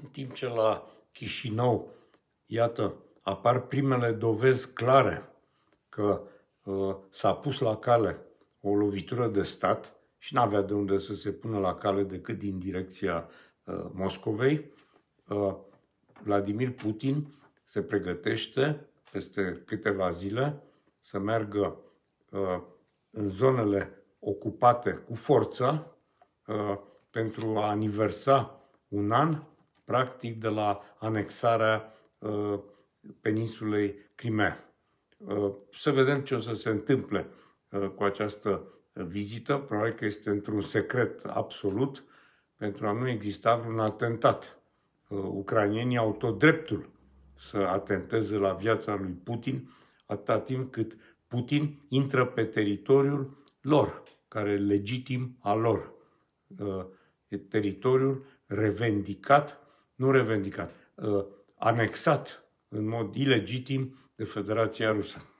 În timp ce la Chișinău, iată, apar primele dovezi clare că uh, s-a pus la cale o lovitură de stat și n-avea de unde să se pună la cale decât din direcția uh, Moscovei, uh, Vladimir Putin se pregătește peste câteva zile să meargă uh, în zonele ocupate cu forță uh, pentru a aniversa un an practic de la anexarea uh, peninsulei Crimea. Uh, să vedem ce o să se întâmple uh, cu această vizită. Probabil că este într-un secret absolut pentru a nu exista vreun atentat. Ucrainienii au tot dreptul să atenteze la viața lui Putin atâta timp cât Putin intră pe teritoriul lor, care e legitim al lor. E teritoriul revendicat nu revendicat, uh, anexat în mod ilegitim de Federația Rusă.